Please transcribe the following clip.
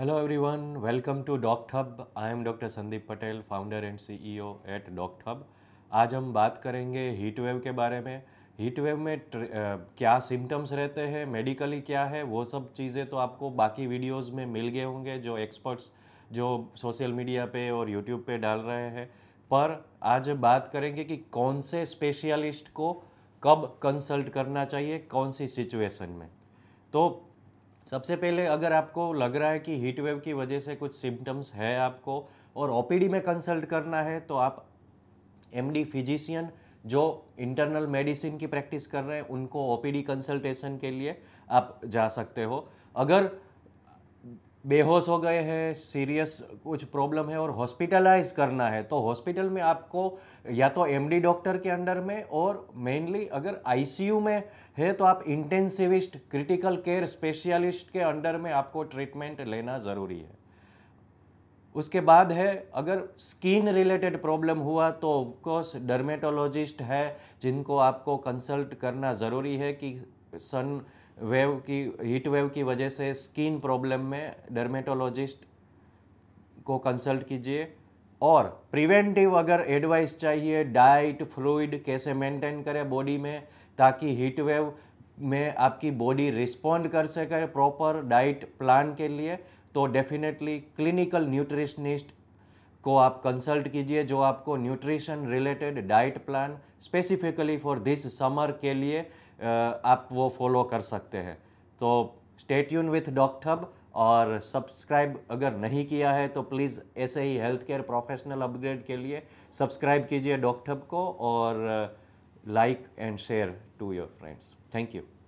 Hello everyone, welcome to hub I am Dr. Sandeep Patel founder and CEO at hub आज हम बात करेंगे heat wave के बारे में हीट वेव में आ, क्या सिम्टम्स रहते हैं मेडिकली क्या है वो सब चीज़ें तो आपको बाकी वीडियोस में मिल गए होंगे जो एक्सपर्ट्स जो सोशल मीडिया पे और यूट्यूब पे डाल रहे हैं पर आज बात करेंगे कि कौन से स्पेशलिस्ट को कब कंसल्ट करना चाहिए कौन सी सिचुएशन में तो सबसे पहले अगर आपको लग रहा है कि हीट वेव की वजह से कुछ सिम्टम्स है आपको और ओपीडी में कंसल्ट करना है तो आप एमडी फिजिशियन जो इंटरनल मेडिसिन की प्रैक्टिस कर रहे हैं उनको ओपीडी कंसल्टेशन के लिए आप जा सकते हो अगर बेहोश हो गए हैं सीरियस कुछ प्रॉब्लम है और हॉस्पिटलाइज करना है तो हॉस्पिटल में आपको या तो एमडी डॉक्टर के अंडर में और मेनली अगर आईसीयू में है तो आप इंटेंसिविस्ट क्रिटिकल केयर स्पेशलिस्ट के अंडर में आपको ट्रीटमेंट लेना ज़रूरी है उसके बाद है अगर स्किन रिलेटेड प्रॉब्लम हुआ तो ऑफकोर्स डर्मेटोलॉजिस्ट है जिनको आपको कंसल्ट करना ज़रूरी है कि सन वेव की हीट वेव की वजह से स्किन प्रॉब्लम में डर्मेटोलॉजिस्ट को कंसल्ट कीजिए और प्रिवेंटिव अगर एडवाइस चाहिए डाइट फ्लूड कैसे मेंटेन करें बॉडी में ताकि हीट वेव में आपकी बॉडी रिस्पॉन्ड कर सके प्रॉपर डाइट प्लान के लिए तो डेफिनेटली क्लिनिकल न्यूट्रिशनिस्ट को आप कंसल्ट कीजिए जो आपको nutrition related diet plan specifically for this summer के लिए आप वो फॉलो कर सकते हैं तो स्टेट यून विथ डॉक्टब और सब्सक्राइब अगर नहीं किया है तो प्लीज़ ऐसे ही हेल्थ केयर प्रोफेशनल अपग्रेड के लिए सब्सक्राइब कीजिए डॉक्टब को और like and share to your friends thank you